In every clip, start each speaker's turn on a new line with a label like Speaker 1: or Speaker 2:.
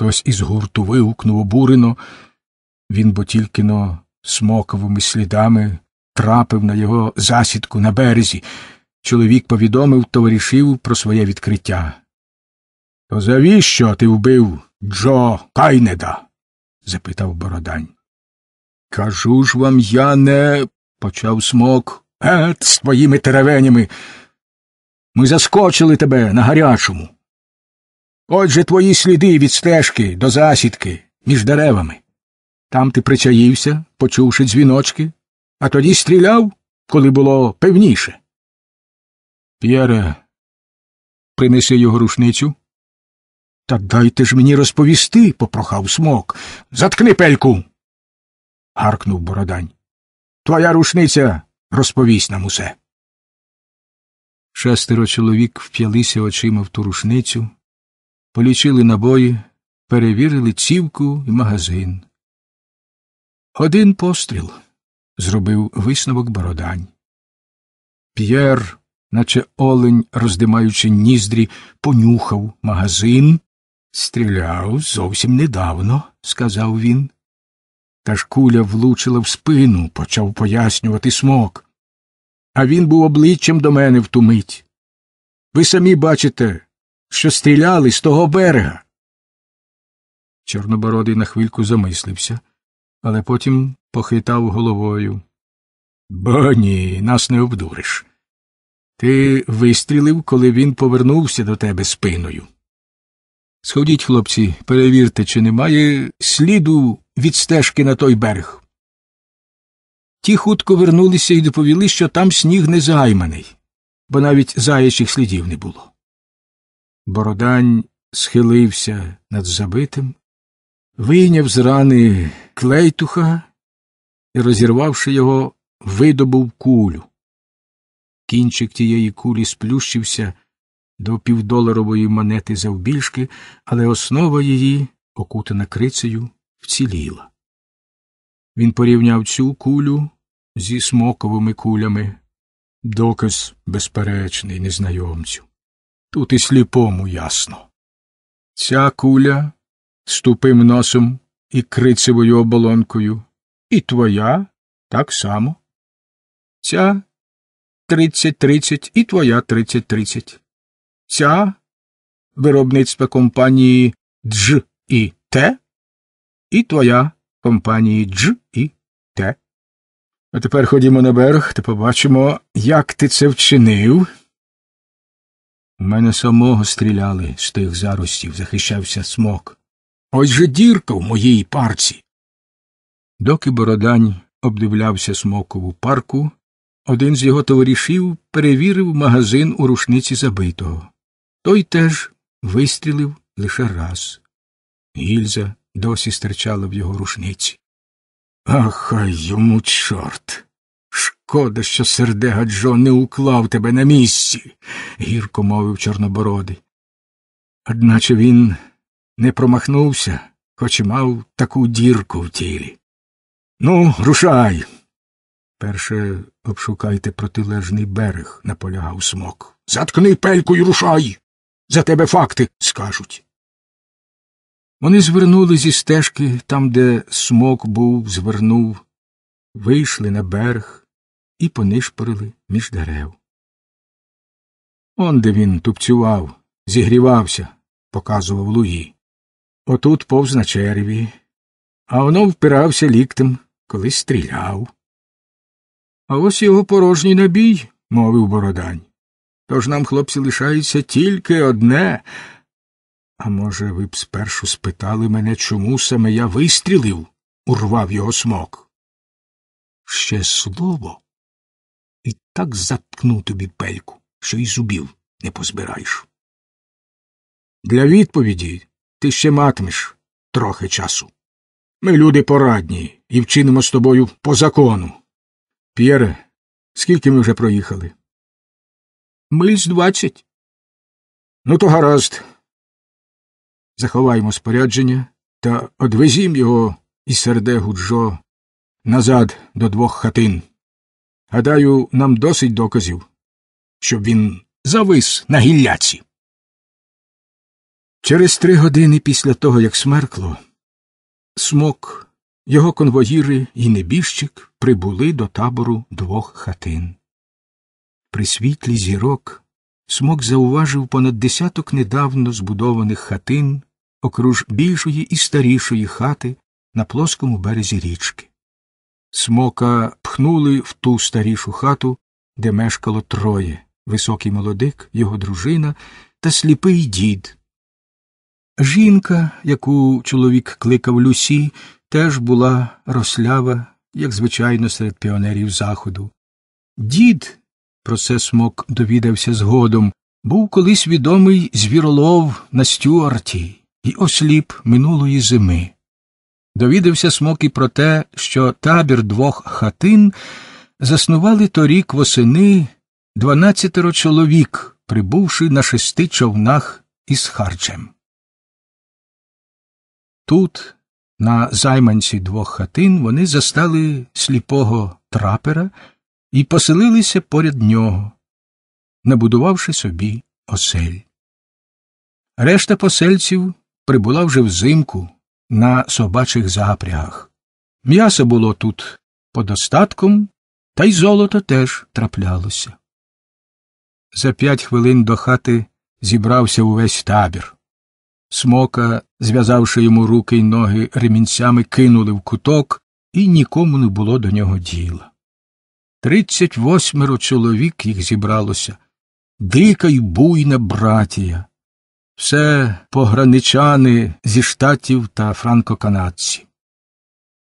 Speaker 1: Хтось із гурту вигукнув обурено, він бо тільки но смоковими слідами трапив на його засідку на березі. Чоловік повідомив товаришів про своє відкриття. То завіщо ти вбив Джо Кайнеда? запитав Бородань. Кажу ж вам, я не. почав смок. Ет, з твоїми теревенями. Ми заскочили тебе на гарячому. Отже, твої сліди від стежки до засідки між деревами. Там ти причаївся,
Speaker 2: почувши дзвіночки, а тоді стріляв, коли було певніше. П'єре, принеси його рушницю. Та дайте ж мені розповісти, попрохав смок. Заткни пельку.
Speaker 1: гаркнув Бородань. Твоя рушниця розповість нам усе. Шестеро чоловік вп'ялися очима в ту рушницю полічили набої, перевірили цівку і магазин. Один постріл, зробив висновок бородань. П'єр, наче олень, роздимаючи ніздрі, понюхав магазин. Стріляв зовсім недавно, сказав він. Та ж куля влучила в спину, почав пояснювати смок. А він був обличчям до мене в ту мить. Ви самі бачите, що стріляли з того берега.
Speaker 2: Чорнобородий на хвильку замислився, але потім похитав головою. Бо ні, нас не обдуриш.
Speaker 1: Ти вистрілив, коли він повернувся до тебе спиною. Сходіть, хлопці, перевірте, чи немає сліду від стежки на той берег. Ті хутко вернулися і доповіли, що там сніг не займаний, бо навіть заячих слідів не було. Бородань схилився над забитим, вийняв з рани клейтуха і, розірвавши його, видобув кулю. Кінчик тієї кулі сплющився до півдоларової монети завбільшки, але основа її, окутана крицею, вціліла. Він порівняв цю кулю зі смоковими кулями, доказ безперечний незнайомцю. Тут і сліпому ясно. Ця куля з тупим носом і крицевою оболонкою, і твоя так само. Ця тридцять тридцять і твоя тридцять тридцять. Ця виробництва компанії Дж і Т, і твоя компанії Дж і Т. А тепер ходімо на берег та побачимо, як ти це вчинив. У мене самого стріляли з тих заростів, захищався смок. Ось же дірка в моїй парці. Доки Бородань обдивлявся смокову парку, один з його товаришів перевірив магазин у рушниці забитого. Той теж вистрілив лише раз. Гільза досі стирчала в його рушниці. Ах, Ахай йому чорт. Шкода, що сердега Джо не уклав тебе на місці, гірко мовив Чорнобородий. Одначе він не промахнувся, хоч і мав таку дірку в тілі. Ну, рушай. Перше обшукайте протилежний берег, наполягав смок. Заткни пельку і рушай. За тебе факти скажуть. Вони звернули зі стежки там, де смок був, звернув вийшли на берег і понишпорили між дерев. Онде він тупцював, зігрівався, показував луї. Отут повз на черві, а воно впирався ліктем, коли стріляв. А ось його порожній набій, мовив бородань. Тож нам, хлопці, лишається тільки одне. А може, ви б спершу спитали мене, чому саме я вистрілив, урвав його смок
Speaker 2: ще слово і так заткну тобі пельку, що й зубів не позбираєш. Для відповіді
Speaker 1: ти ще матимеш трохи часу. Ми люди порадні і вчинимо з тобою
Speaker 2: по закону. П'єре, скільки ми вже проїхали? Миль з двадцять. Ну, то гаразд. Заховаємо спорядження та одвезім його із серде гуджо
Speaker 1: назад до двох хатин. Гадаю, нам досить доказів, щоб він завис на гілляці. Через три години після того, як смеркло, смок, його конвоїри і небіжчик прибули до табору двох хатин. При світлі зірок смок зауважив понад десяток недавно збудованих хатин окруж більшої і старішої хати на плоскому березі річки. Смока пхнули в ту старішу хату, де мешкало троє високий молодик, його дружина та сліпий дід. Жінка, яку чоловік кликав Люсі, теж була рослява, як звичайно, серед піонерів заходу. Дід, про це смок довідався згодом, був колись відомий звіролов на Стюарті і осліп минулої зими. Довідався смок і про те, що табір двох хатин заснували торік восени дванадцятеро чоловік, прибувши на шести човнах із харчем. Тут, на займанці двох хатин, вони застали сліпого трапера і поселилися поряд нього, набудувавши собі осель. Решта посельців прибула вже взимку на собачих запрягах. М'ясо було тут по достатком, та й золото теж траплялося. За п'ять хвилин до хати зібрався увесь табір. Смока, зв'язавши йому руки й ноги ремінцями, кинули в куток, і нікому не було до нього діла. Тридцять восьмеро чоловік їх зібралося, дика й буйна братія. Все пограничани зі штатів та франко-канадці.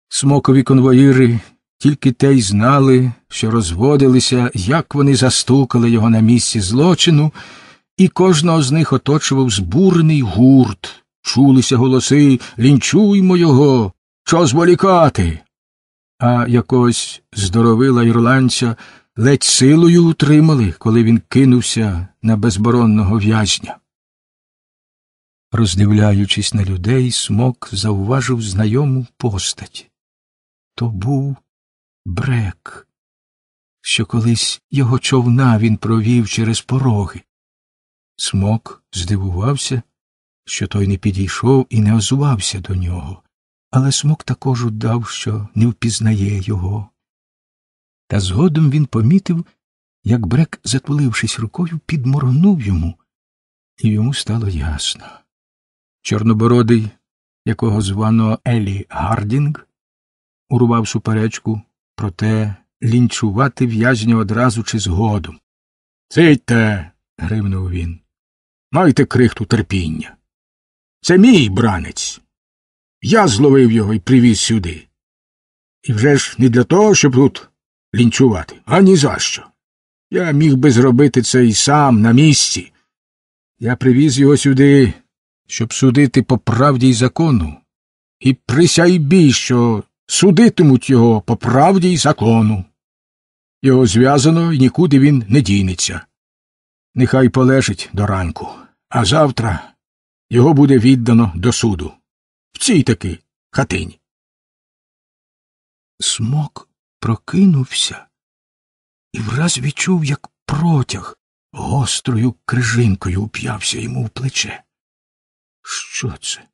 Speaker 1: Смокові конвоїри тільки те й знали, що розводилися, як вони застукали його на місці злочину, і кожного з них оточував збурений гурт. Чулися голоси лінчуймо його, що зволікати. А якогось здоровила ірландця ледь силою утримали, коли він кинувся на безборонного в'язня. Роздивляючись на людей, смок зауважив знайому постать. То був брек, що колись його човна він провів через пороги. Смок здивувався, що той не підійшов і не озувався до нього, але смок також удав, що не впізнає його. Та згодом він помітив, як брек, затулившись рукою, підморгнув йому, і йому стало ясно. Чорнобородий, якого звано Елі Гардінг, урував суперечку, про те лінчувати в'язня одразу чи згодом. Цитьте. гримнув він. Майте крихту терпіння. Це мій бранець. Я зловив його і привіз сюди. І вже ж не для того, щоб тут лінчувати, а ні за що. Я міг би зробити це і сам на місці. Я привіз його сюди щоб судити по правді й закону, і присяйбі, що судитимуть його по правді й закону. Його зв'язано і нікуди він не дінеться.
Speaker 2: Нехай полежить до ранку, а завтра його буде віддано до суду. В цій таки хатині. Смок прокинувся і враз відчув, як протяг
Speaker 1: гострою крижинкою уп'явся йому в плече. Що це?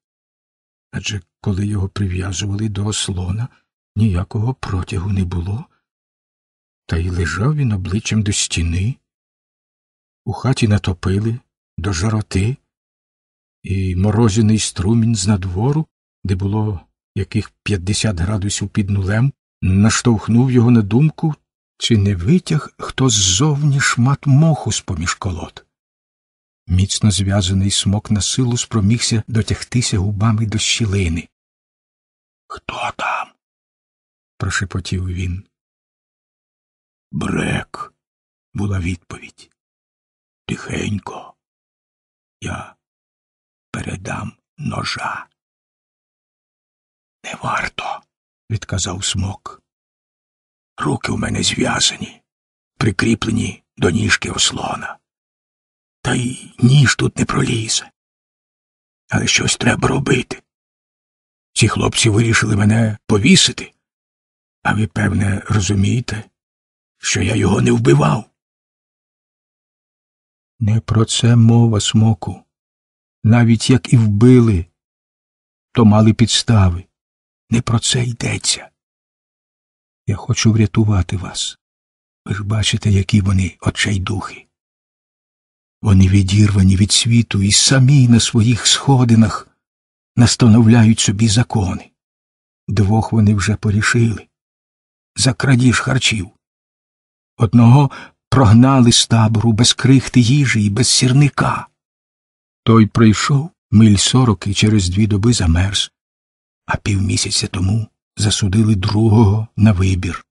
Speaker 1: Адже коли його прив'язували до ослона, ніякого протягу
Speaker 2: не було, та й лежав він обличчям до стіни, у хаті натопили до жароти, і морозяний струмінь
Speaker 1: з надвору, де було яких 50 градусів під нулем, наштовхнув його на думку, чи не витяг хто ззовні шмат моху з поміж колод. Міцно зв'язаний смок на силу спромігся дотягтися
Speaker 2: губами до щілини. Хто там? прошепотів він. Брек, була відповідь. Тихенько. Я передам ножа. Не варто, відказав смок. Руки у мене зв'язані, прикріплені до ніжки ослона та й ніж тут не пролізе. Але щось треба робити. Ці хлопці вирішили мене повісити, а ви, певне, розумієте, що я його не вбивав. Не про це мова, смоку. Навіть як і вбили, то мали підстави. Не про це йдеться. Я хочу врятувати вас. Ви ж бачите, які вони очей духи.
Speaker 1: Вони відірвані від світу і самі на своїх сходинах настановляють собі закони. Двох вони вже порішили за крадіж харчів. Одного прогнали з табору без крихти їжі і без сірника. Той прийшов миль сорок і через дві доби замерз, а півмісяця тому засудили другого на вибір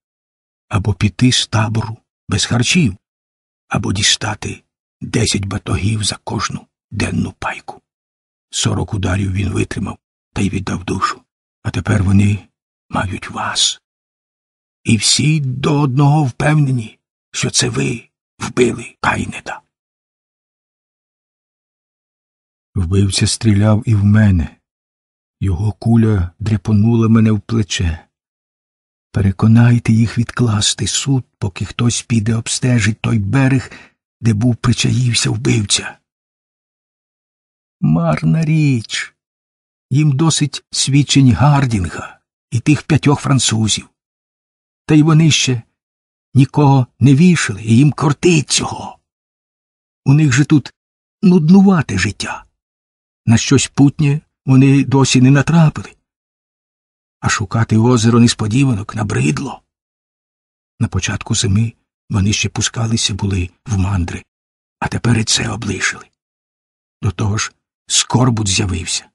Speaker 2: або піти з табору без харчів, або дістати десять батогів за кожну денну пайку. Сорок ударів він витримав та й віддав душу. А тепер вони мають вас. І всі до одного впевнені, що це ви вбили Кайнеда. Вбивця стріляв і в мене. Його куля дряпонула мене в плече. Переконайте
Speaker 1: їх відкласти суд, поки хтось піде обстежить той берег де був
Speaker 2: причаївся вбивця. Марна річ. Їм досить свідчень Гардінга і тих п'ятьох французів. Та й вони ще нікого не вішали, і їм кортить цього. У них же тут нуднувате життя. На щось путнє вони
Speaker 1: досі не натрапили. А шукати озеро несподіванок набридло.
Speaker 2: На початку зими вони ще пускалися були в мандри, а тепер і це облишили. До того ж, скорбут з'явився.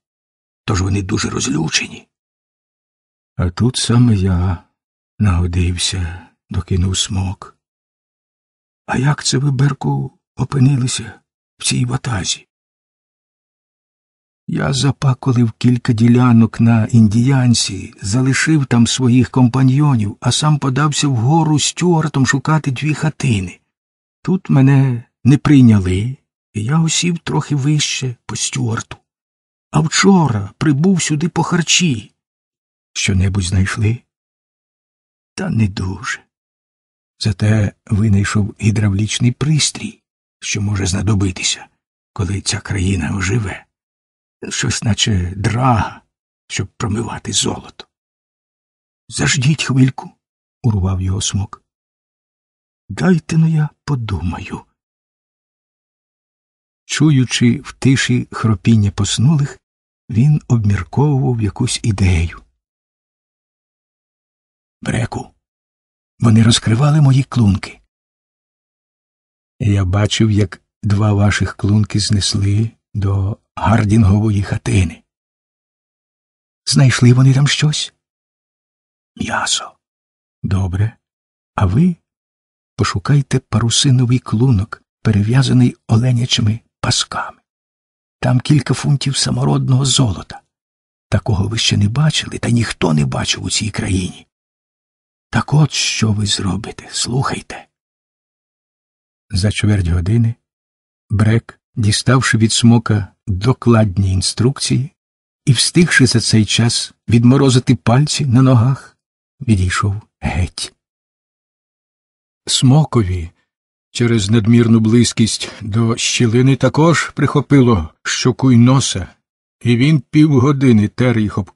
Speaker 2: Тож вони дуже розлючені. А тут саме я нагодився, докинув смок. А як це ви, Берку, опинилися в цій ватазі? Я запаколив
Speaker 1: кілька ділянок на індіянці, залишив там своїх компаньйонів, а сам подався вгору стюартом шукати дві хатини. Тут мене не
Speaker 2: прийняли, і я осів трохи вище по стюарту. А вчора прибув сюди по харчі. Що-небудь знайшли? Та не дуже. Зате винайшов гідравлічний пристрій, що може знадобитися, коли ця країна оживе щось, наче драга, щоб промивати золото. Заждіть хвильку, урвав його смок. Дайте но ну, я подумаю. Чуючи в тиші хропіння поснулих, він обмірковував якусь ідею. Бреку, вони розкривали мої клунки. Я бачив, як два ваших клунки знесли до Гардінгової хатини. Знайшли вони там щось? М'ясо. Добре. А ви пошукайте парусиновий клунок, перев'язаний
Speaker 1: оленячими пасками. Там кілька фунтів самородного золота.
Speaker 2: Такого ви ще не бачили, та ніхто не бачив у цій країні. Так от що ви зробите? Слухайте. За чверть години
Speaker 1: Брек, діставши від смока докладні інструкції і, встигши за цей час відморозити пальці на ногах, відійшов геть. Смокові через надмірну близькість до щілини також прихопило щокуй носа, і він півгодини тер їх об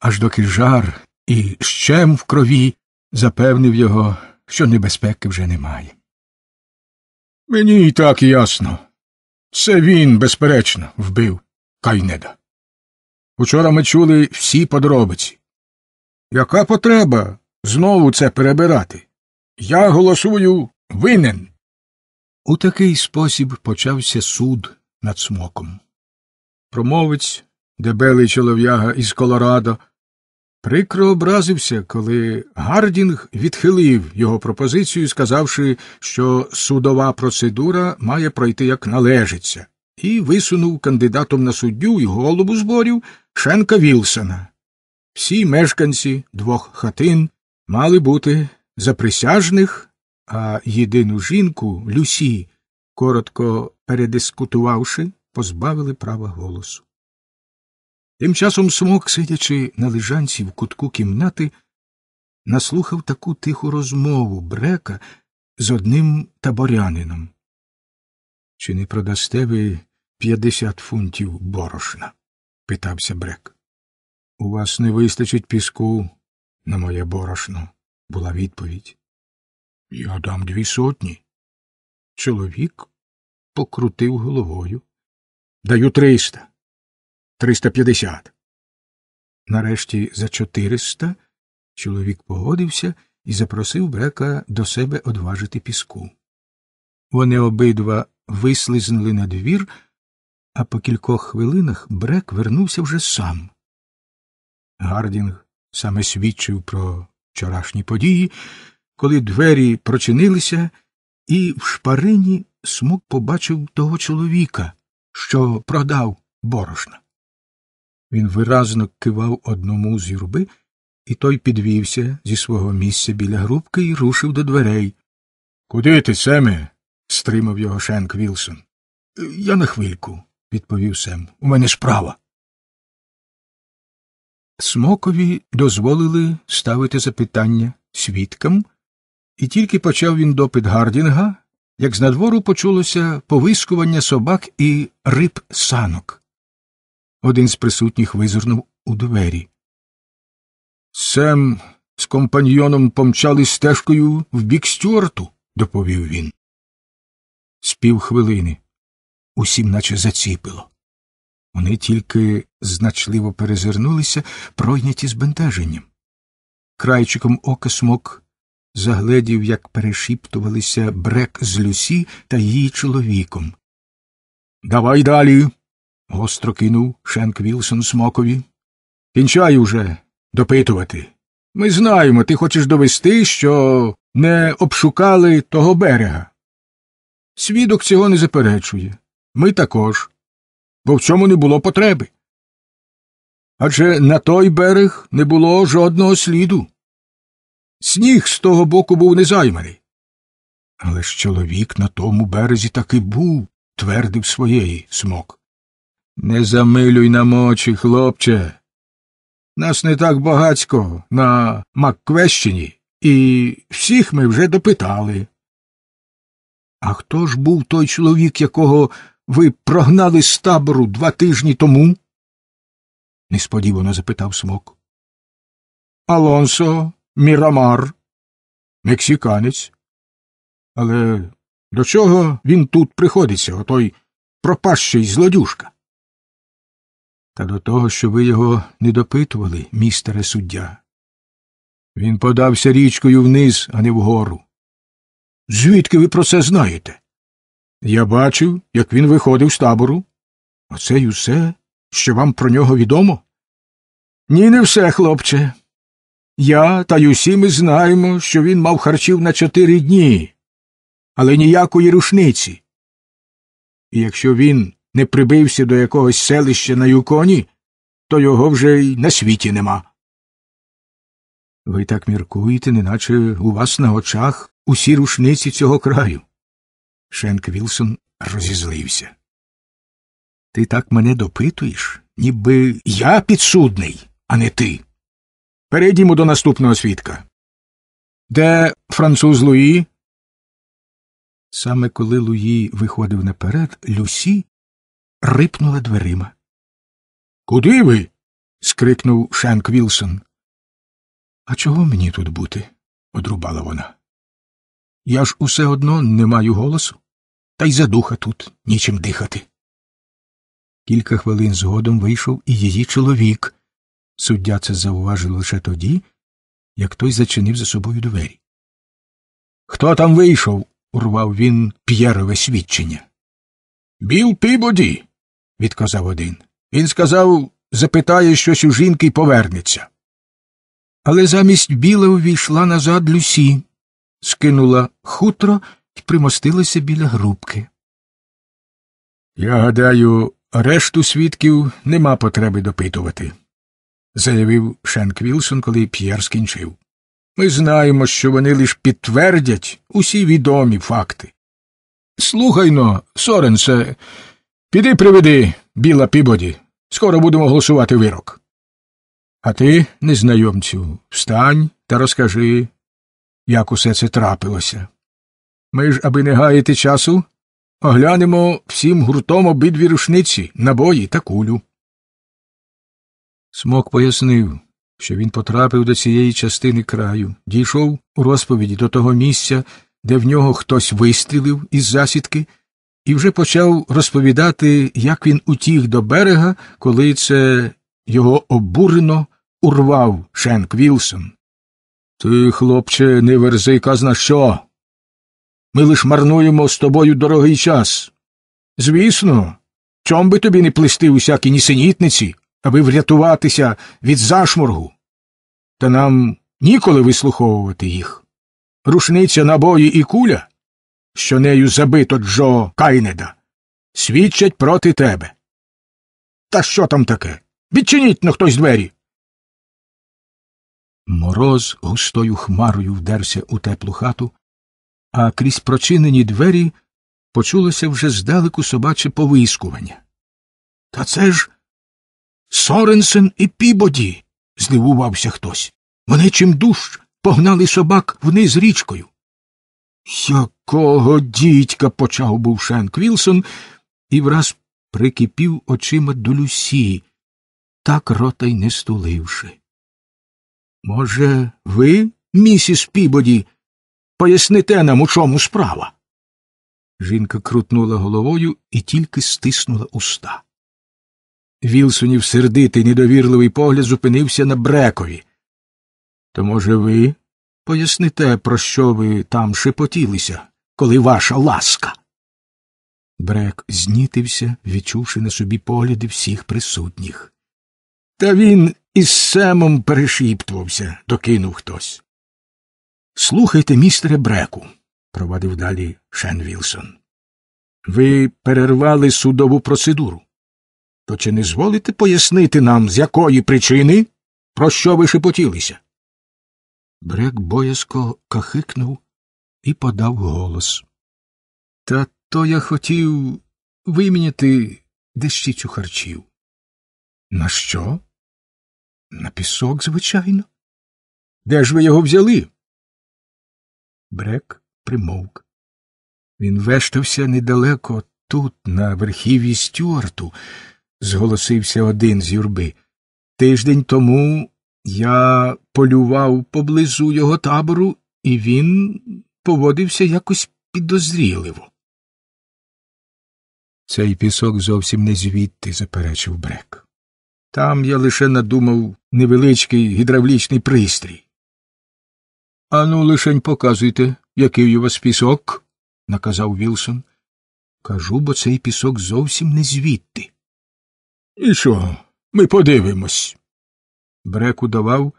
Speaker 1: аж доки жар і щем в крові запевнив його, що небезпеки вже немає. Мені і так ясно. Це він, безперечно, вбив Кайнеда. Учора ми чули всі подробиці. Яка потреба знову це перебирати? Я голосую винен. У такий спосіб почався суд над смоком. Промовець, дебелий чолов'яга із Колорадо, Прикро образився, коли Гардінг відхилив його пропозицію, сказавши, що судова процедура має пройти як належиться, і висунув кандидатом на суддю і голову зборів Шенка Вілсона. Всі мешканці двох хатин мали бути заприсяжних, а єдину жінку Люсі, коротко передискутувавши, позбавили права голосу. Тим часом смок, сидячи на лежанці в кутку кімнати, наслухав таку тиху розмову брека з одним таборянином. Чи не продасте ви п'ятдесят фунтів борошна? питався брек.
Speaker 2: У вас не вистачить піску на моє борошно, була відповідь. Я дам дві сотні. Чоловік покрутив головою. Даю триста. 350.
Speaker 1: Нарешті за 400 чоловік погодився і запросив брека до себе одважити піску. Вони обидва вислизнули на двір, а по кількох хвилинах брек вернувся вже сам. Гардінг саме свідчив про вчорашні події, коли двері прочинилися, і в шпарині смок побачив того чоловіка, що продав борошна. Він виразно кивав одному з юрби, і той підвівся зі свого місця біля грубки і рушив до дверей. Куди ти, Семе? стримав його Шенк Вілсон. Я на хвильку, відповів Сем. У мене справа. Смокові дозволили ставити запитання свідкам, і тільки почав він допит Гардінга, як знадвору почулося повискування собак і риб санок. Один з присутніх визирнув у двері. Сем з компаньйоном помчали стежкою в бік Стюарту, доповів він. З півхвилини. Усім наче заціпило. Вони тільки значливо перезирнулися, пройняті збентеженням. Крайчиком ока смок загледів, як перешіптувалися брек з Люсі та її чоловіком. Давай далі гостро кинув Шенк Вілсон смокові. Кінчай уже допитувати. Ми знаємо, ти хочеш довести, що не обшукали того берега. Свідок цього не заперечує. Ми також, бо в цьому не було потреби. Адже на той берег не було жодного сліду. Сніг з того боку був незайманий. Але ж чоловік на тому березі таки був, твердив своєї смок. Не замилюй нам очі, хлопче. Нас не так багацько на Макквещині, і всіх ми вже допитали. А хто ж був той чоловік, якого ви прогнали з табору два тижні тому?
Speaker 2: несподівано запитав смок. Алонсо Мірамар, мексиканець. Але до чого він тут приходиться, отой пропащий злодюшка? та до того, що ви
Speaker 1: його не допитували, містере суддя. Він подався річкою вниз, а не вгору. Звідки ви про це знаєте? Я бачив, як він виходив з табору. Оце й усе, що вам про нього відомо? Ні, не все, хлопче. Я та й усі ми знаємо, що він мав харчів на чотири дні, але ніякої рушниці. І якщо він не прибився до якогось селища на Юконі, то його вже й на світі нема. Ви так міркуєте, неначе у вас на очах усі рушниці цього краю. Шенк Вілсон розізлився. Ти так мене допитуєш, ніби я підсудний, а не ти. Перейдімо до наступного свідка.
Speaker 2: Де француз Луї? Саме коли Луї виходив наперед, Люсі рипнула дверима. Куди ви? скрикнув Шенк Вілсон. А чого мені тут бути?
Speaker 1: одрубала вона. Я ж усе одно не маю голосу, та й за духа тут нічим дихати. Кілька хвилин згодом вийшов і її чоловік. Суддя це зауважив лише тоді, як той зачинив за собою двері. Хто там вийшов? урвав він п'єрове свідчення. Біл пібоді відказав один. Він сказав запитає щось у жінки і повернеться. Але замість біла увійшла назад Люсі, скинула хутро і примостилася біля грубки. Я гадаю, решту свідків нема потреби допитувати, заявив Шенк Вілсон, коли П'єр скінчив. Ми знаємо, що вони лише підтвердять усі відомі факти. Слухайно, Соренсе, Піди приведи, біла пібоді, скоро будемо голосувати вирок. А ти, незнайомцю, встань та розкажи, як усе це трапилося. Ми ж, аби не гаяти часу, оглянемо всім гуртом обидві рушниці, набої та кулю. Смок пояснив, що він потрапив до цієї частини краю, дійшов у розповіді до того місця, де в нього хтось вистрілив із засідки і вже почав розповідати, як він утіг до берега, коли це його обурено урвав Шенк Вілсон. Ти, хлопче, не верзи казна що. Ми лиш марнуємо з тобою дорогий час. Звісно, чом би тобі не плести усякі нісенітниці, аби врятуватися від зашморгу. Та нам ніколи вислуховувати їх. Рушниця набої і куля що нею забито Джо Кайнеда,
Speaker 2: свідчать проти тебе. Та що там таке? Відчиніть на хтось двері. Мороз густою хмарою вдерся
Speaker 1: у теплу хату, а крізь прочинені двері почулося вже здалеку собаче повискування. Та це ж Соренсен і Пібоді, здивувався хтось. Вони чимдуж погнали собак вниз річкою якого дідька? почав був Шенк Вілсон і враз прикипів очима до Люсі, так рота й не стуливши. Може, ви, місіс Пібоді, поясните нам, у чому справа? Жінка крутнула головою і тільки стиснула уста. Вілсонів сердитий недовірливий погляд зупинився на брекові. То, може, ви, Поясните, про що ви там шепотілися, коли ваша ласка. Брек знітився, відчувши на собі погляди всіх присутніх. Та він із семом перешіптувався, докинув хтось. Слухайте, містере Бреку, провадив далі Шен Вілсон. Ви перервали судову процедуру. То чи не зволите пояснити нам, з якої причини, про що ви шепотілися? Брек боязко
Speaker 2: кахикнув і подав голос. Та то я хотів виміняти дещицю харчів. На що? На пісок, звичайно. Де ж ви його взяли? Брек примовк. Він вештався недалеко
Speaker 1: тут, на верхів'ї Стюарту, зголосився один з юрби. Тиждень тому я полював поблизу його табору, і він поводився якось підозріливо. Цей пісок зовсім не звідти, заперечив Брек. Там я лише надумав невеличкий гідравлічний пристрій. Ану, лишень показуйте, який у вас пісок, наказав Вілсон. Кажу, бо цей пісок зовсім не звідти. І що? Ми подивимось. Бреку давав,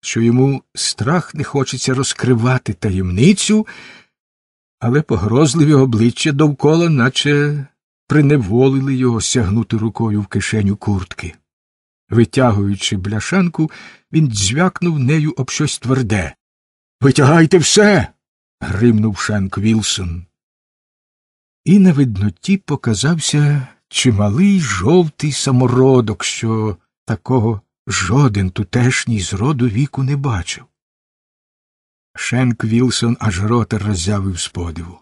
Speaker 1: що йому страх не хочеться розкривати таємницю, але погрозливі обличчя довкола, наче приневолили його сягнути рукою в кишеню куртки. Витягуючи бляшанку, він дзвякнув нею об щось тверде. Витягайте все. гримнув Шенк Вілсон. І на видноті показався чималий жовтий самородок, що такого жоден тутешній з роду віку не бачив. Шенк Вілсон аж рота роззявив з подиву.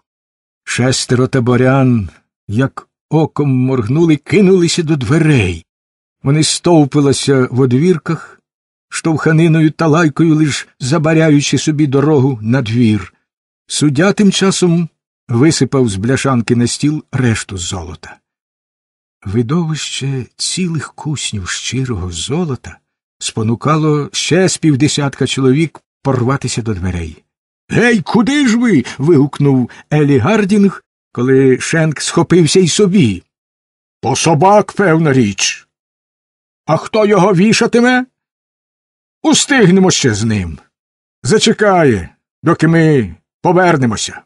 Speaker 1: Шестеро таборян, як оком моргнули, кинулися до дверей. Вони стовпилися в одвірках, штовханиною та лайкою лиш забаряючи собі дорогу на двір. Суддя тим часом висипав з бляшанки на стіл решту золота. Видовище цілих куснів щирого золота спонукало ще з півдесятка чоловік порватися до дверей. Гей, куди ж ви? вигукнув Елі Гардінг, коли Шенк схопився й
Speaker 2: собі. По собак, певна річ. А хто його вішатиме? Устигнемо ще з ним. Зачекає, доки
Speaker 1: ми повернемося.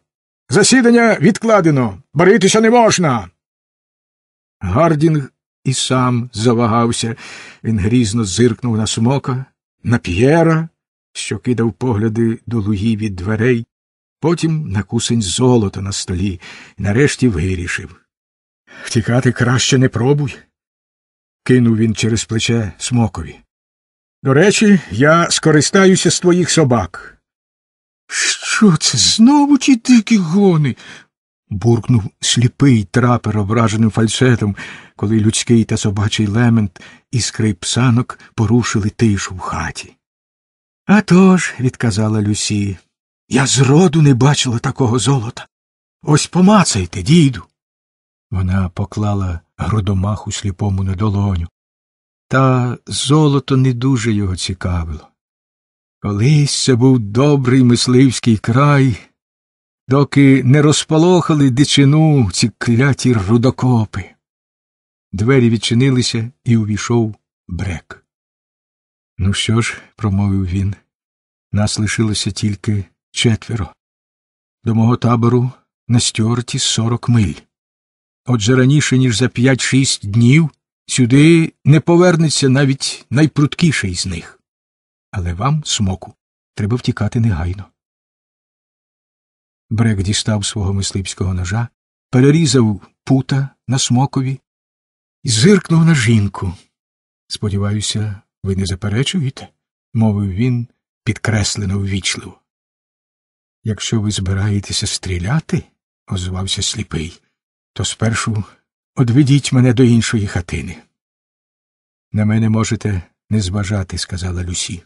Speaker 1: Засідання відкладено, боритися не можна. Гардінг і сам завагався, він грізно зиркнув на смока, на п'єра, що кидав погляди до лугі від дверей, потім на кусень золота на столі і нарешті вирішив. Втікати краще не пробуй, кинув він через плече смокові. До речі, я скористаюся з твоїх собак. Що це знову ті дикі гони? буркнув сліпий трапер ображеним фальшетом, коли людський та собачий лемент і скрип санок порушили тишу в хаті. «А тож», – відказала Люсі, я зроду не бачила такого золота. Ось помацайте, діду. Вона поклала гродомаху сліпому на долоню. Та золото не дуже його цікавило. Колись це був добрий мисливський край, доки не розпалохали дичину ці кляті рудокопи. Двері відчинилися і увійшов брек. Ну що ж, промовив він, нас лишилося тільки четверо. До мого табору на стюарті сорок миль. Отже раніше, ніж за п'ять-шість днів, сюди не повернеться навіть найпруткіший з них. Але вам, смоку, треба втікати негайно. Брек дістав свого мисливського ножа, перерізав пута на смокові і зиркнув на жінку. Сподіваюся, ви не заперечуєте, мовив він підкреслено ввічливо. Якщо ви збираєтеся стріляти, озвався сліпий, то спершу одведіть мене до іншої хатини. На мене можете не зважати, сказала Люсі.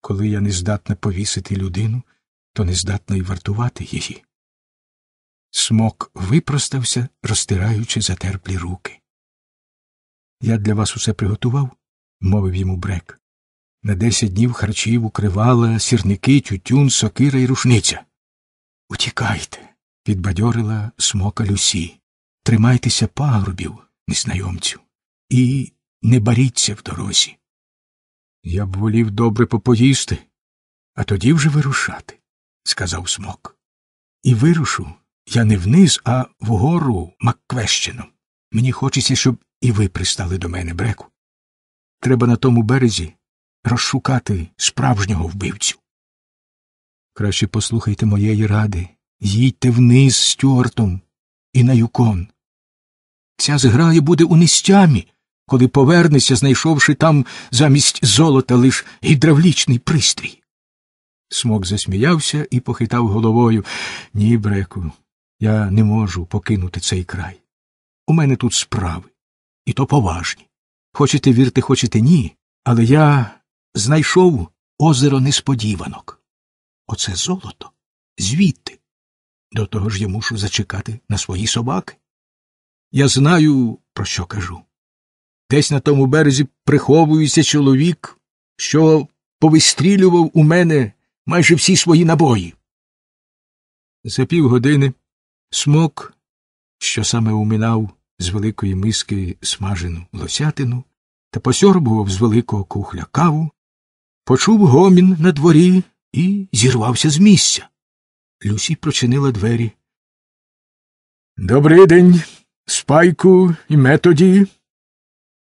Speaker 1: Коли я не здатна повісити людину, то не здатна й вартувати її. Смок випростався, розтираючи затерплі руки. Я для вас усе приготував, мовив йому брек. На десять днів харчів укривала сірники, тютюн, сокира і рушниця. Утікайте, підбадьорила смока Люсі. Тримайтеся пагорбів, незнайомцю, і не баріться в дорозі. Я б волів добре попоїсти, а тоді вже вирушати сказав смок. І вирушу я не вниз, а вгору Макквещином. Мені хочеться, щоб і ви пристали до мене, Бреку. Треба на тому березі розшукати справжнього вбивцю. Краще послухайте моєї ради, їдьте вниз з Стюартом і на юкон. Ця зграя буде у нестямі, коли повернеться, знайшовши там замість золота лиш гідравлічний пристрій. Смок засміявся і похитав головою. Ні, Бреку, я не можу покинути цей край. У мене тут справи, і то поважні. Хочете вірте, хочете ні, але я знайшов озеро несподіванок. Оце золото звідти. До того ж я мушу зачекати на свої собаки. Я знаю, про що кажу. Десь на тому березі приховується чоловік, що повистрілював у мене майже всі свої набої. За півгодини смок, що саме уминав з великої миски смажену лосятину та посьорбував з великого кухля каву, почув гомін на дворі і зірвався з місця. Люсі прочинила двері. «Добрий день, спайку і методі.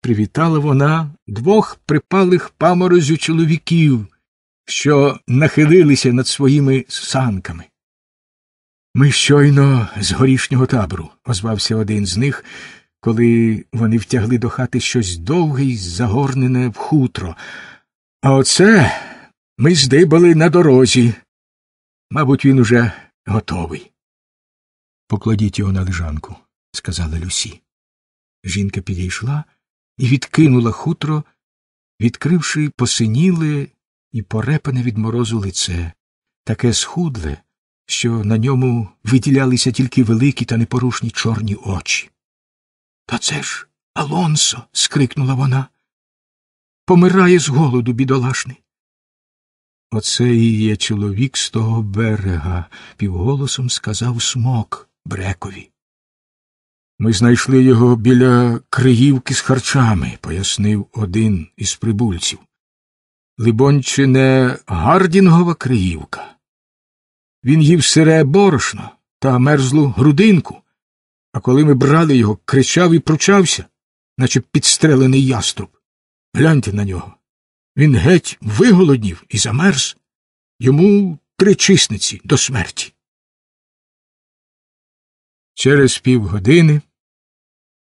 Speaker 1: Привітала вона двох припалих паморозю чоловіків що нахилилися над своїми санками. Ми щойно з горішнього табору, озвався один з них, коли вони втягли до хати щось довге й загорнене в хутро. А оце ми здибали на дорозі. Мабуть, він уже готовий. Покладіть його на лежанку, сказала Люсі. Жінка підійшла і відкинула хутро, відкривши посиніле і порепане від морозу лице, таке схудле, що на ньому виділялися тільки великі та непорушні чорні очі. Та це ж Алонсо. скрикнула вона. Помирає з голоду, бідолашний. Оце і є чоловік з того берега, півголосом сказав смок Брекові. Ми знайшли його біля криївки з харчами, пояснив один із прибульців либонь, чи не гардінгова криївка. Він їв сире борошно та мерзлу грудинку, а коли ми брали його, кричав і пручався, наче підстрелений яструб. Гляньте на нього.
Speaker 2: Він геть виголоднів і замерз. Йому три чисниці до смерті. Через півгодини,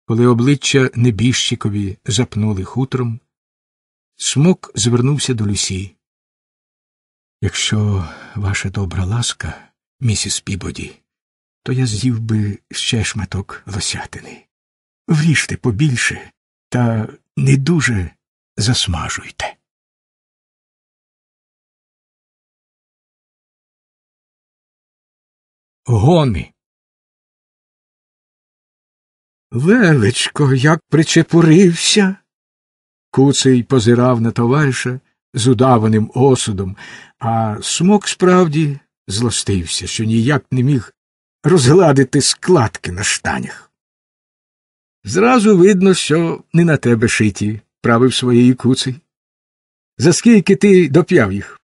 Speaker 2: коли обличчя небіжчикові запнули хутром,
Speaker 1: Смок звернувся до Люсі. Якщо ваша добра ласка, місіс Пібоді, то я з'їв би ще шматок лосятини.
Speaker 2: Вріжте побільше, та не дуже засмажуйте. Гони. Лелечко, як причепурився. Куций позирав на
Speaker 1: товариша з удаваним осудом, а смок справді злостився, що ніяк не міг розгладити складки на штанях. Зразу видно, що не на тебе шиті, правив своєї куций. За скільки ти доп'яв їх?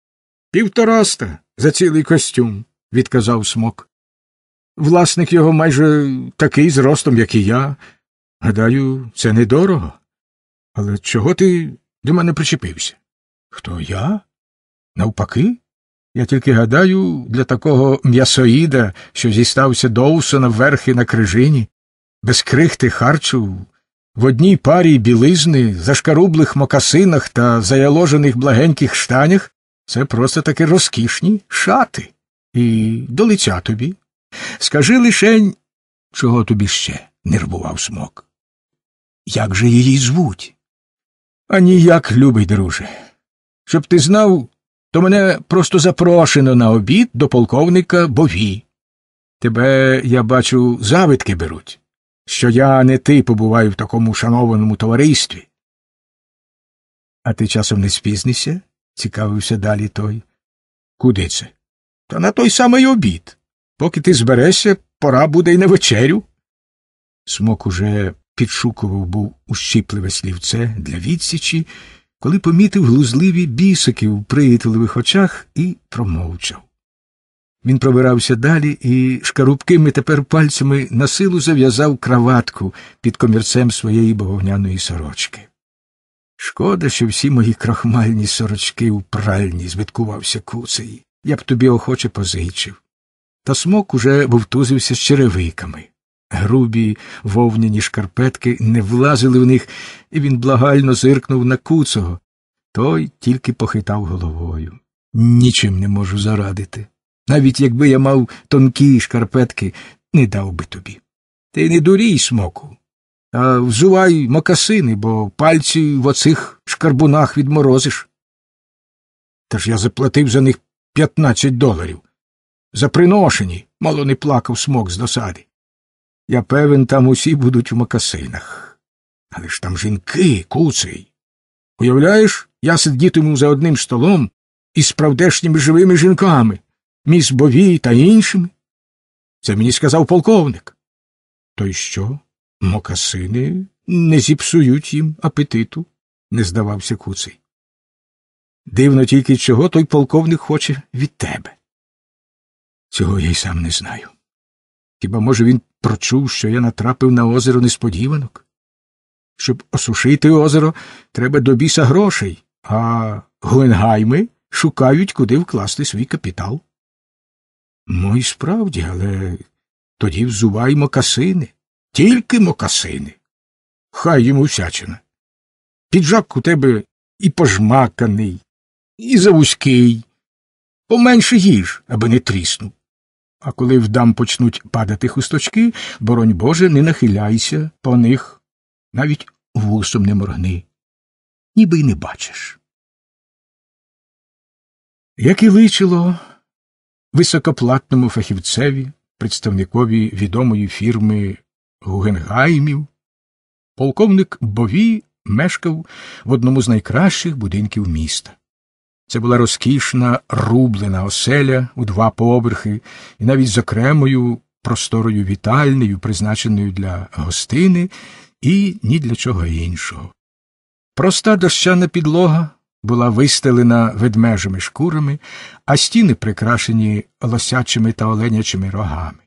Speaker 1: Півтораста за цілий костюм, відказав смок. Власник його майже такий зростом, як і я. Гадаю, це недорого. Але чого ти до мене причепився? Хто я? Навпаки? Я тільки гадаю, для такого м'ясоїда, що зістався Доусона верхи на крижині, без крихти харчу, в одній парі білизни, зашкарублих мокасинах та заяложених благеньких штанях, це просто таки розкішні шати. І до лиця тобі. Скажи лишень, чого тобі ще? нервував смок. Як же її звуть? А ніяк, любий друже. Щоб ти знав, то мене просто запрошено на обід до полковника Бові. Тебе, я бачу, завитки беруть, що я не ти побуваю в такому шанованому товаристві. А ти часом не спізнишся? цікавився далі той. Куди це? Та на той самий обід. Поки ти зберешся, пора буде й на вечерю. Смок уже підшукував був ущипливе слівце для відсічі, коли помітив глузливі бісики в приятелевих очах і промовчав. Він пробирався далі і шкарубкими тепер пальцями на силу зав'язав краватку під комірцем своєї боговняної сорочки. Шкода, що всі мої крахмальні сорочки у пральні, звідкувався куцеї. Я б тобі охоче позичив. Та смок уже вовтузився з черевиками грубі вовняні шкарпетки не влазили в них, і він благально зиркнув на куцого. Той тільки похитав головою. Нічим не можу зарадити. Навіть якби я мав тонкі шкарпетки, не дав би тобі. Ти не дурій, смоку, а взувай мокасини, бо пальці в оцих шкарбунах відморозиш. Та ж я заплатив за них п'ятнадцять доларів. За приношені, мало не плакав смок з досади. Я певен, там усі будуть у макасинах. Але ж там жінки, куций. Уявляєш, я сидітиму за одним столом із правдешніми живими жінками, міс Бовій та іншими. Це мені сказав полковник. То й що? Мокасини не зіпсують їм апетиту, не здавався куций. Дивно тільки чого той полковник хоче від тебе. Цього я й сам не знаю. Хіба може він прочув, що я натрапив на озеро несподіванок. Щоб осушити озеро, треба до біса грошей, а Гленгайми шукають, куди вкласти свій капітал. Мо ну, й справді, але тоді взувай мокасини, тільки мокасини. Хай йому всячина. Піджак у тебе і пожмаканий, і завузький. Поменше їж, аби не тріснув. А коли в дам почнуть падати хусточки, боронь Боже, не нахиляйся
Speaker 2: по них, навіть вусом не моргни, ніби й не бачиш. Як і личило високоплатному
Speaker 1: фахівцеві, представникові відомої фірми Гугенгаймів, полковник Бові мешкав в одному з найкращих будинків міста. Це була розкішна рублена оселя у два поверхи, і навіть з окремою просторою вітальнею, призначеною для гостини і ні для чого іншого. Проста дощана підлога була вистелена ведмежими шкурами, а стіни прикрашені лосячими та оленячими рогами.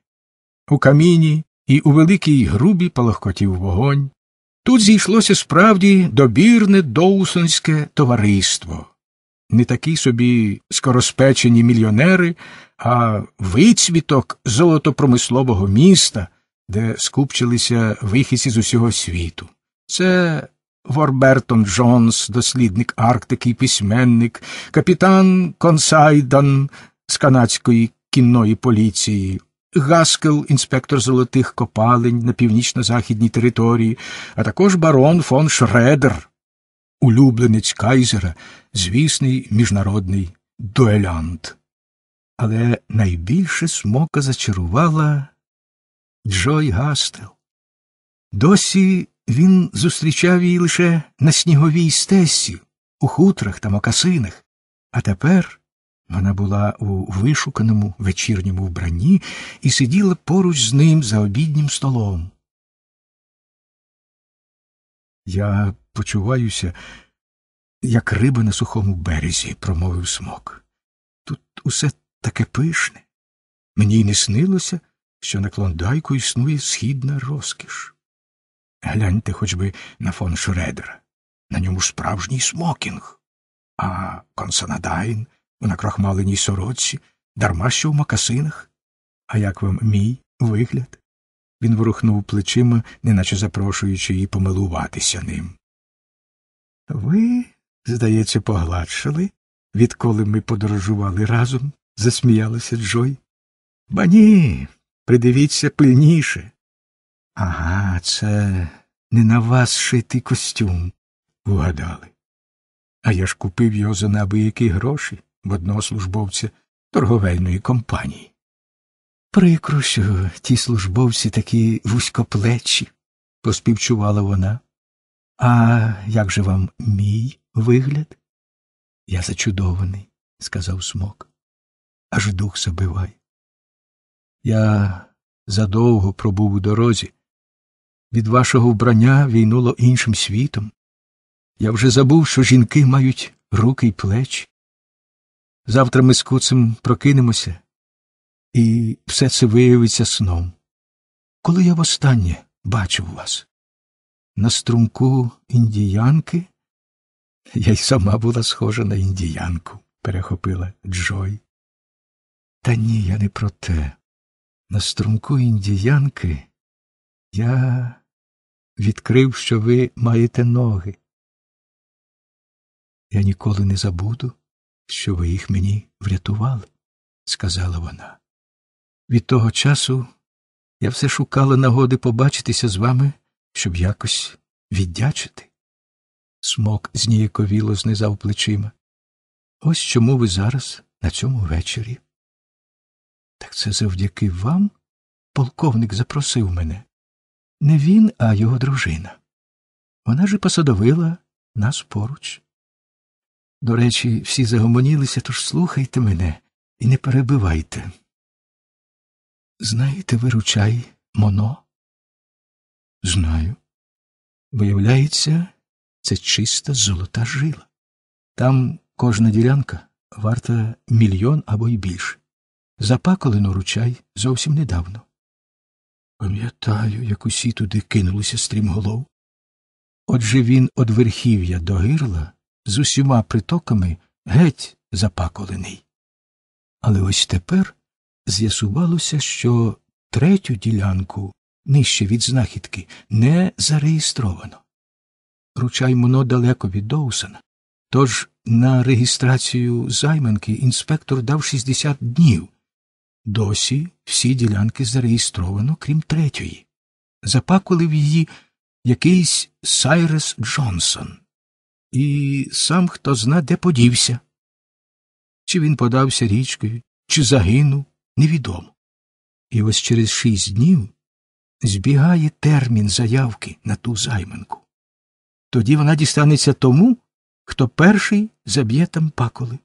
Speaker 1: У каміні і у великій грубі палахкотів вогонь. Тут зійшлося справді добірне доусонське товариство не такі собі скороспечені мільйонери, а вицвіток золотопромислового міста, де скупчилися вихідці з усього світу. Це Ворбертон Джонс, дослідник Арктики, і письменник, капітан Консайдан з канадської кінної поліції. Гаскел, інспектор золотих копалень на північно-західній території, а також барон фон Шредер, улюбленець Кайзера, звісний міжнародний дуелянт. Але найбільше смока зачарувала Джой Гастел. Досі він зустрічав її лише на сніговій стесі, у хутрах та мокасинах, а тепер вона була у вишуканому вечірньому
Speaker 2: вбранні і сиділа поруч з ним за обіднім столом. Я почуваюся, як риба на сухому березі, промовив смок. Тут усе таке пишне.
Speaker 1: Мені й не снилося, що на клондайку існує східна розкіш. Гляньте хоч би на фон Шредера. На ньому справжній смокінг, а консонадайн у накрохмаленій сороці, дарма що в макасинах. А як вам мій вигляд? Він ворухнув плечима, неначе запрошуючи її помилуватися ним. Ви, здається, погладшили, відколи ми подорожували разом, засміялася Джой. Ба ні, придивіться пильніше. Ага, це не на вас шитий костюм, угадали. А я ж купив його за набиякі гроші в одного службовця торговельної компанії. Прикро, що ті службовці такі вузькоплечі, поспівчувала вона. А як же вам мій вигляд?
Speaker 2: Я зачудований, сказав смок. Аж дух забивай. Я задовго пробув у дорозі. Від вашого
Speaker 1: вбрання війнуло іншим світом. Я вже забув, що жінки мають руки й плечі. Завтра ми з куцем прокинемося, і все це виявиться сном. Коли я востаннє бачив вас? на струнку індіянки? Я й сама була схожа на індіянку, перехопила Джой. Та ні, я не про
Speaker 2: те. На струнку індіянки я відкрив, що ви маєте ноги. Я ніколи не забуду, що ви їх мені врятували, сказала вона.
Speaker 1: Від того часу я все шукала нагоди побачитися з вами щоб якось віддячити. Смок зніяковіло знизав плечима.
Speaker 2: Ось чому ви зараз на цьому вечорі. Так це завдяки вам полковник запросив мене. Не він, а його
Speaker 1: дружина. Вона ж посадовила нас поруч.
Speaker 2: До речі, всі загомонілися, тож слухайте мене і не перебивайте. Знаєте, виручай, моно. Знаю. Виявляється, це чиста золота жила.
Speaker 1: Там кожна ділянка варта мільйон або й більше. Запаколено ручай зовсім недавно. Пам'ятаю, як усі туди кинулися стрімголов. Отже він од верхів'я до гирла з усіма притоками геть запаколений. Але ось тепер з'ясувалося, що третю ділянку нижче від знахідки, не зареєстровано. Ручай моно далеко від Доусона, тож на реєстрацію займанки інспектор дав 60 днів. Досі всі ділянки зареєстровано, крім третьої. Запакував її якийсь Сайрес Джонсон. І сам хто зна, де подівся. Чи він подався річкою, чи загинув, невідомо. І ось через шість днів збігає термін заявки на ту займанку. Тоді вона дістанеться тому, хто перший
Speaker 2: заб'є там паколи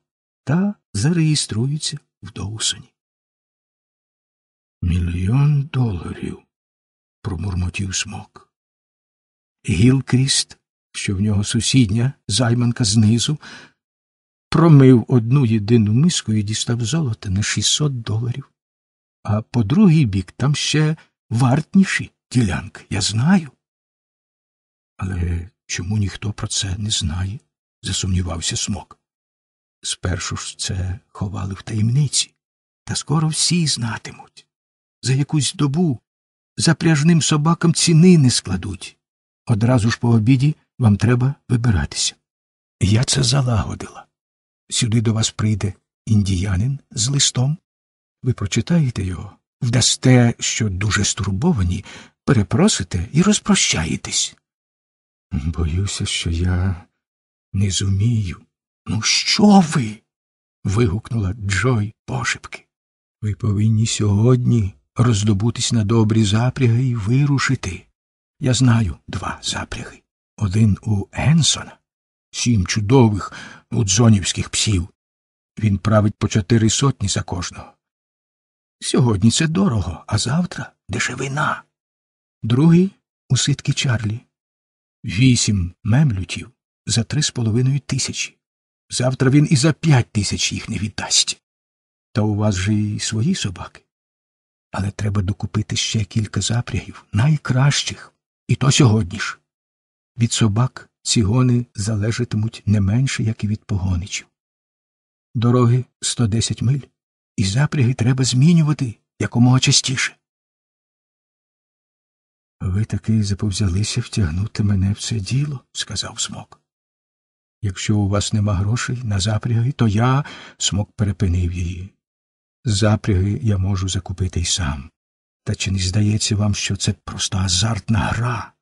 Speaker 2: та зареєструється в Доусоні. Мільйон доларів. промурмотів смок.
Speaker 1: Гілкріст, що в нього сусідня займанка знизу, промив одну єдину миску і дістав золота на 600 доларів. А по другий бік там ще вартніші ділянки, я знаю. Але чому ніхто про це не знає? засумнівався смок. Спершу ж це ховали в таємниці, та скоро всі знатимуть. За якусь добу запряжним собакам ціни не складуть. Одразу ж по обіді вам треба вибиратися. Я це залагодила. Сюди до вас прийде індіянин з листом. Ви прочитаєте його, вдасте, що дуже стурбовані, перепросите і розпрощаєтесь. Боюся, що я не зумію. Ну, що ви? вигукнула Джой пошепки. Ви повинні сьогодні роздобутись на добрі запряги і вирушити. Я знаю два запряги. Один у Генсона. сім чудових удзонівських псів. Він править по чотири сотні за кожного. Сьогодні це дорого, а завтра дешевина. Другий усидки Чарлі. Вісім мемлютів за три з половиною тисячі. Завтра він і за п'ять тисяч їх не віддасть. Та у вас же й свої собаки. Але треба докупити ще кілька запрягів, найкращих, і то сьогодні ж. Від собак ці гони залежатимуть не менше, як і від погоничів.
Speaker 2: Дороги 110 миль і запряги треба змінювати якомога частіше. Ви таки заповзялися втягнути мене в це діло, сказав смок. Якщо у вас нема грошей
Speaker 1: на запряги, то я смок перепинив її. Запряги я можу закупити й сам. Та чи не здається вам, що це просто азартна гра?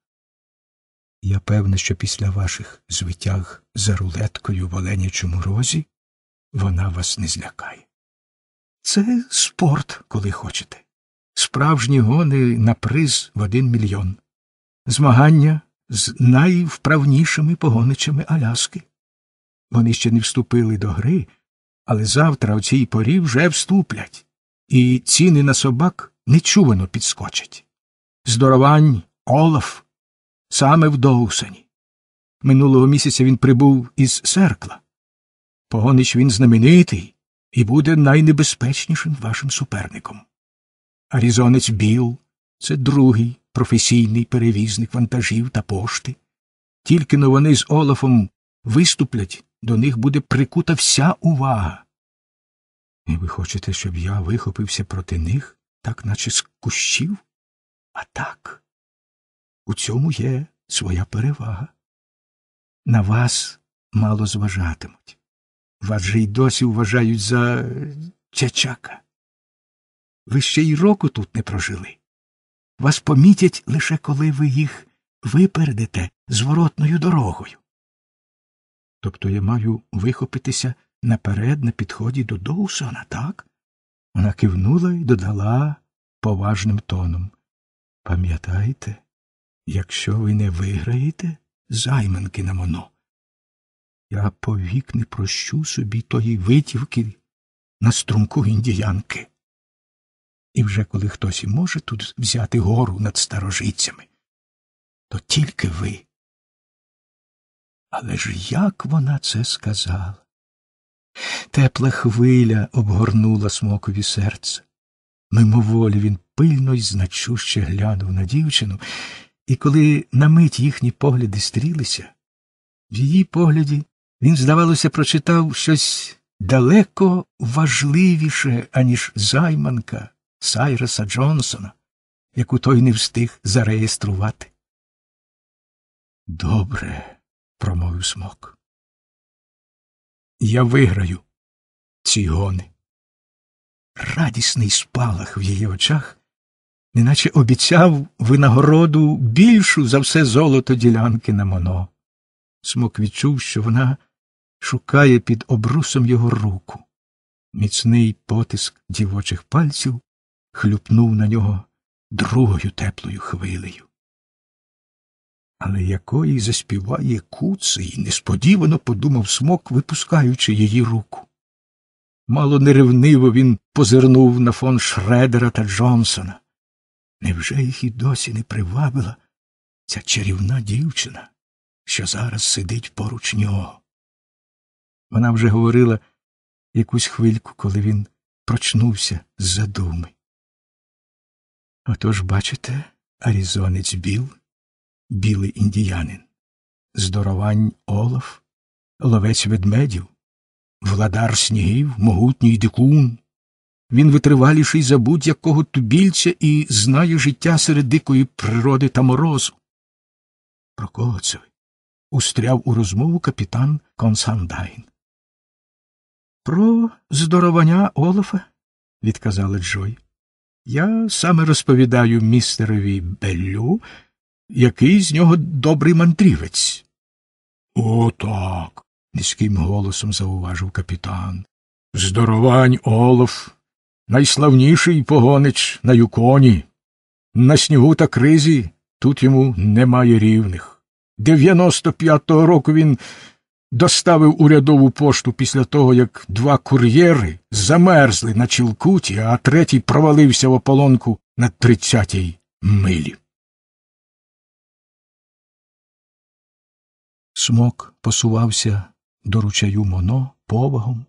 Speaker 1: Я певна, що після ваших звитяг за рулеткою в Оленячому розі вона вас не злякає.
Speaker 2: Це спорт,
Speaker 1: коли хочете. Справжні гони на приз в один мільйон. Змагання з найвправнішими погоничами Аляски. Вони ще не вступили до гри, але завтра у цій порі вже вступлять, і ціни на собак нечувано підскочать. Здоровань Олаф саме в Доусані. Минулого місяця він прибув із серкла. Погонич він знаменитий і буде найнебезпечнішим вашим суперником. Аризонець Біл це другий професійний перевізник вантажів та пошти. Тільки но вони з Олафом виступлять, до них буде прикута вся увага. І ви хочете, щоб я вихопився проти
Speaker 2: них, так наче з кущів? А так. У цьому є своя перевага. На вас мало зважатимуть.
Speaker 1: Вас же й досі вважають за чачака. Ви ще й року тут не прожили. Вас помітять лише коли ви їх випередите зворотною дорогою. Тобто я маю вихопитися наперед на підході до Доусона, так? Вона кивнула і додала поважним тоном. Пам'ятайте, якщо ви не виграєте, займанки на моно. Я повік не прощу собі тої витівки на струнку індіянки. І вже коли хтось і може тут взяти гору над старожицями, то тільки ви. Але ж як вона це сказала? Тепла хвиля обгорнула смокові серце. Мимоволі він пильно й значуще глянув на дівчину, і коли на мить їхні погляди стрілися, в її погляді він, здавалося, прочитав щось далеко важливіше, аніж займанка
Speaker 2: Сайреса Джонсона, яку той не встиг зареєструвати. Добре, промовив смок. Я виграю ці гони. Радісний спалах
Speaker 1: в її очах, неначе обіцяв винагороду більшу за все золото ділянки на моно. Смок відчув, що вона шукає під обрусом його руку. Міцний потиск дівочих пальців хлюпнув на нього другою теплою хвилею. Але якої заспіває куций, несподівано подумав смок, випускаючи її руку. Мало неревниво він позирнув на фон Шредера та Джонсона. Невже їх і досі не привабила ця чарівна дівчина, що зараз сидить поруч нього? Вона вже говорила якусь хвильку, коли він прочнувся з задуми.
Speaker 2: Отож, бачите, Арізонець біл, білий індіянин, здоровань Олаф, ловець ведмедів,
Speaker 1: владар снігів, могутній дикун. Він витриваліший за будь якого тубільця і знає життя серед дикої природи та морозу. Про кого це ви? устряв у розмову капітан Консандайн. Про здоровання Олафа, відказала Джой. Я саме розповідаю містерові Беллю, який з нього добрий мандрівець. О, так, низьким голосом зауважив капітан. Здоровань Олаф, найславніший погонич на юконі. На снігу та кризі тут йому немає рівних. Дев'яносто п'ятого року він доставив урядову пошту після того, як два кур'єри замерзли на Чілкуті, а третій провалився
Speaker 2: в ополонку на тридцятій милі. Смок посувався до ручаю Моно повагом,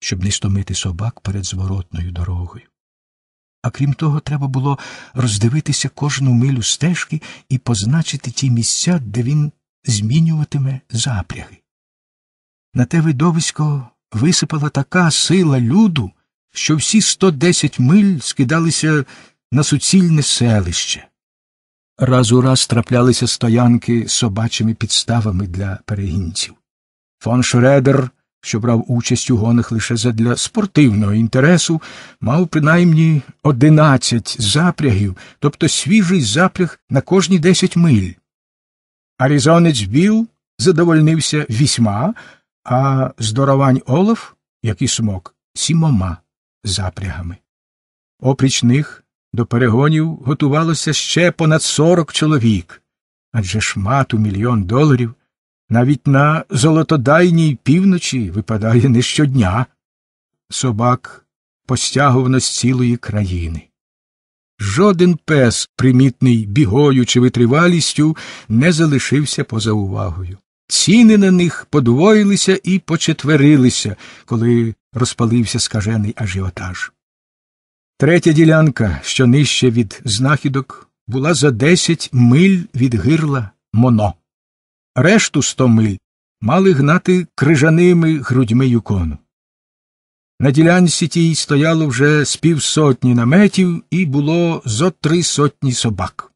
Speaker 2: щоб не стомити собак перед зворотною дорогою.
Speaker 1: А крім того, треба було роздивитися кожну милю стежки і позначити ті місця, де він змінюватиме запряги. На те видовисько висипала така сила люду, що всі 110 миль скидалися на суцільне селище. Раз у раз траплялися стоянки з собачими підставами для перегінців. Фон Шредер, що брав участь у гонах лише задля спортивного інтересу, мав принаймні 11 запрягів, тобто свіжий запряг на кожні 10 миль. Аризонець Біл задовольнився вісьма а здоровань Олаф, як і смок, сімома запрягами. Опріч них до перегонів готувалося ще понад сорок чоловік, адже шмату мільйон доларів навіть на золотодайній півночі випадає не щодня. Собак постягувано з цілої країни. Жоден пес, примітний бігою чи витривалістю, не залишився поза увагою. Ціни на них подвоїлися і почетверилися, коли розпалився скажений ажіотаж. Третя ділянка, що нижче від знахідок, була за десять миль від гирла Моно. Решту сто миль мали гнати крижаними грудьми юкону. На ділянці тій стояло вже з півсотні наметів і було зо три сотні собак.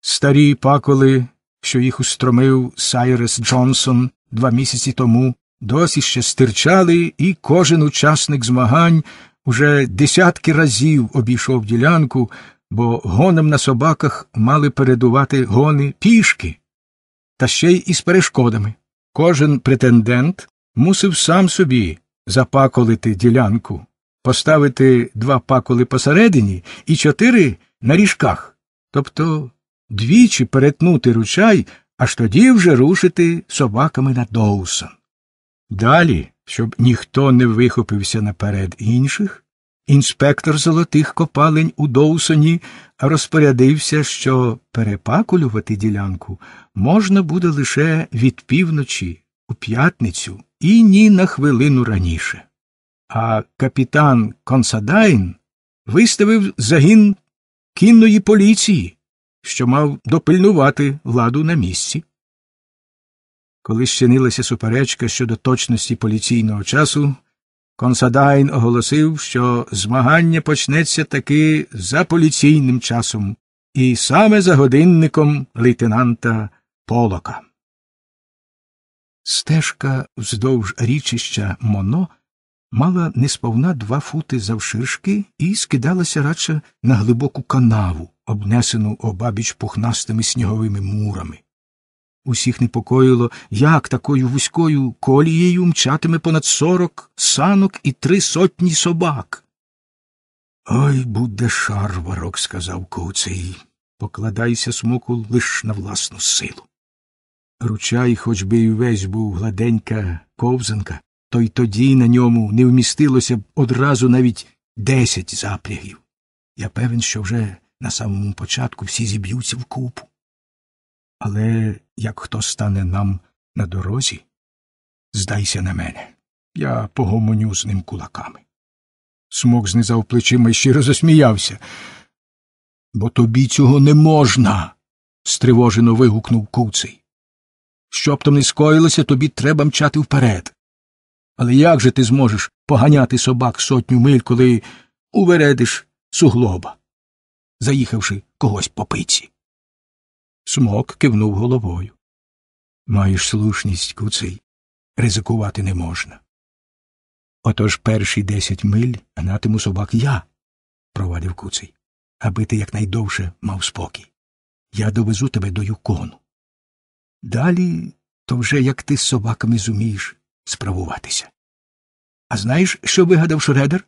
Speaker 1: Старі паколи що їх устромив Сайрес Джонсон два місяці тому, досі ще стирчали, і кожен учасник змагань уже десятки разів обійшов ділянку, бо гоном на собаках мали передувати гони пішки, та ще й із перешкодами. Кожен претендент мусив сам собі запаколити ділянку, поставити два паколи посередині і чотири на ріжках. Тобто двічі перетнути ручай, аж тоді вже рушити собаками на Доусон. Далі, щоб ніхто не вихопився наперед інших, інспектор золотих копалень у Доусоні розпорядився, що перепакулювати ділянку можна буде лише від півночі у п'ятницю і ні на хвилину раніше. А капітан Консадайн виставив загін кінної поліції що мав допильнувати владу на місці. Коли щинилася суперечка щодо точності поліційного часу, Консадайн оголосив, що змагання почнеться таки за поліційним часом і саме за годинником лейтенанта Полока. Стежка вздовж річища Моно мала несповна два фути завширшки і скидалася радше на глибоку канаву, обнесену обабіч пухнастими сніговими мурами. Усіх непокоїло, як такою вузькою колією мчатиме понад сорок санок і три сотні собак. Ой буде шарварок, сказав Коуцей. Покладайся, смоку, лиш на власну силу. Ручай, хоч би й весь був гладенька ковзанка, то й тоді на ньому не вмістилося б одразу навіть десять заплягів. Я певен, що вже на самому початку всі зіб'ються вкупу. Але як хто стане нам на дорозі, здайся на мене. Я погомоню з ним кулаками. Смок знизав плечима і щиро засміявся. Бо тобі цього не можна. стривожено вигукнув куций. Щоб там не скоїлося, тобі треба мчати вперед. Але як же ти зможеш поганяти собак сотню миль, коли увередиш суглоба, заїхавши когось по пиці? Смок кивнув головою. Маєш слушність, куций, ризикувати не можна. Отож перші десять миль гнатиму собак я, провадив куций, аби ти якнайдовше мав спокій. Я довезу тебе до юкону.
Speaker 2: Далі то вже як ти з собаками зумієш справуватися. А знаєш, що вигадав Шредер?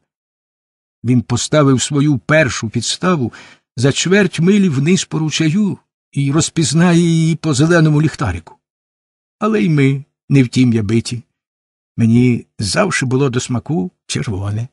Speaker 2: Він поставив свою
Speaker 1: першу підставу за чверть милі вниз по ручаю і розпізнає її
Speaker 2: по зеленому ліхтарику. Але й ми, не втім я биті. Мені завжди було до смаку червоне.